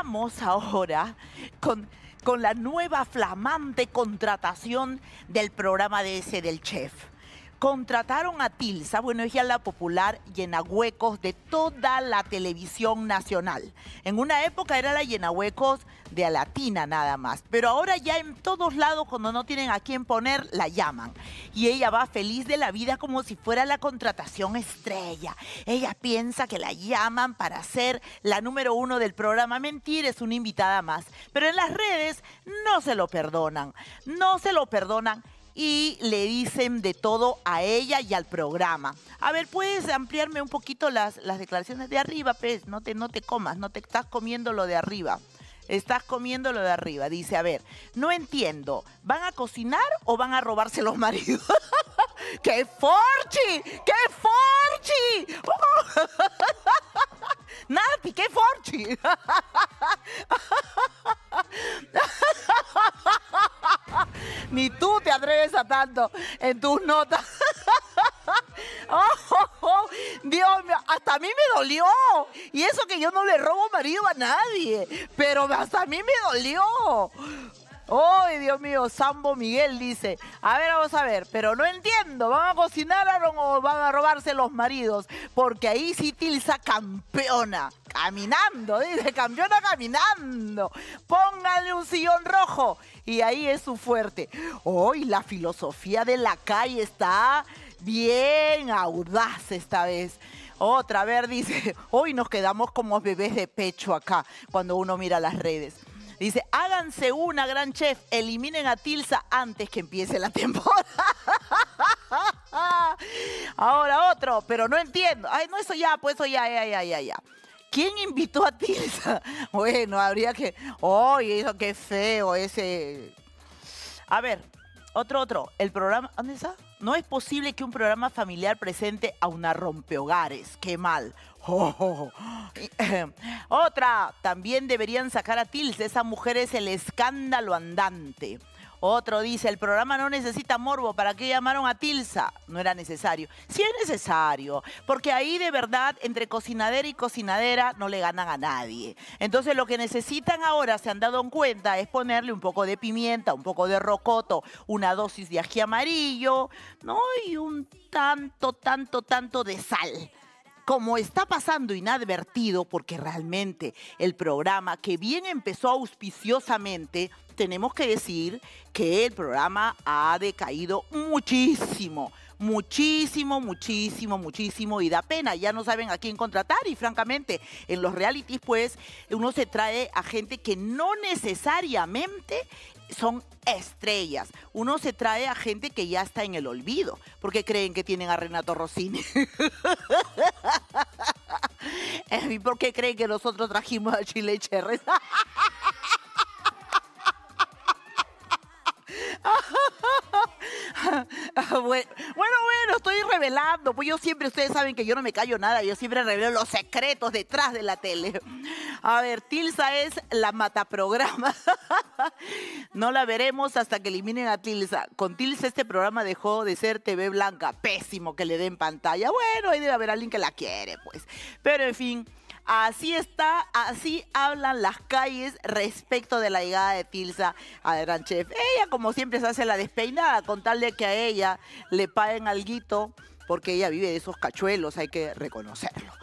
Vamos ahora con, con la nueva flamante contratación del programa de ese del chef. Contrataron a Tilsa, bueno, ella la popular llenahuecos de toda la televisión nacional. En una época era la huecos de Alatina nada más, pero ahora ya en todos lados cuando no tienen a quién poner, la llaman. Y ella va feliz de la vida como si fuera la contratación estrella. Ella piensa que la llaman para ser la número uno del programa. Mentir es una invitada más, pero en las redes no se lo perdonan, no se lo perdonan y le dicen de todo a ella y al programa. A ver, ¿puedes ampliarme un poquito las, las declaraciones de arriba, pues No te, no te comas, no te estás comiendo lo de arriba. Estás comiendo lo de arriba. Dice, a ver, no entiendo, ¿van a cocinar o van a robarse los maridos? ¡Qué forchi! ¡Qué forchi! ¡Oh! Nati, qué forchi. en tus notas. Oh, oh, oh. Dios mío, hasta a mí me dolió. Y eso que yo no le robo marido a nadie, pero hasta a mí me dolió. ¡Ay, oh, Dios mío! Sambo Miguel dice, a ver, vamos a ver, pero no entiendo, ¿van a cocinar o van a robarse los maridos? Porque ahí sí Tilsa campeona, caminando, dice, campeona caminando. póngale un sillón rojo y ahí es su fuerte. Hoy la filosofía de la calle está bien audaz esta vez. Otra, vez dice, hoy nos quedamos como bebés de pecho acá cuando uno mira las redes. Dice, háganse una, gran chef, eliminen a Tilsa antes que empiece la temporada. Ahora otro, pero no entiendo. Ay, no, eso ya, pues eso ya, ya, ya, ya, ya. ¿Quién invitó a Tilsa? Bueno, habría que... Ay, eso qué feo ese... A ver, otro, otro. El programa... ¿Dónde está? No es posible que un programa familiar presente a una rompehogares. Qué mal. Eh, otra, también deberían sacar a de Esa mujer es el escándalo andante. Otro dice, el programa no necesita morbo, ¿para qué llamaron a Tilsa? No era necesario. Sí es necesario, porque ahí de verdad, entre cocinadera y cocinadera, no le ganan a nadie. Entonces lo que necesitan ahora, se han dado en cuenta, es ponerle un poco de pimienta, un poco de rocoto, una dosis de ají amarillo, ¿no? Y un tanto, tanto, tanto de sal como está pasando inadvertido, porque realmente el programa que bien empezó auspiciosamente tenemos que decir que el programa ha decaído muchísimo, muchísimo, muchísimo, muchísimo y da pena. Ya no saben a quién contratar y francamente en los realities pues uno se trae a gente que no necesariamente son estrellas. Uno se trae a gente que ya está en el olvido, porque creen que tienen a Renato Rossini. por qué creen que nosotros trajimos a Chile Cherres? Ah, bueno, bueno, estoy revelando. Pues yo siempre, ustedes saben que yo no me callo nada. Yo siempre revelo los secretos detrás de la tele. A ver, Tilsa es la mataprograma. no la veremos hasta que eliminen a Tilsa. Con Tilsa este programa dejó de ser TV Blanca. Pésimo que le den pantalla. Bueno, ahí debe haber alguien que la quiere, pues. Pero en fin, Así está, así hablan las calles respecto de la llegada de Tilsa a Gran Ella, como siempre, se hace la despeinada con tal de que a ella le paguen alguito, porque ella vive de esos cachuelos, hay que reconocerlo.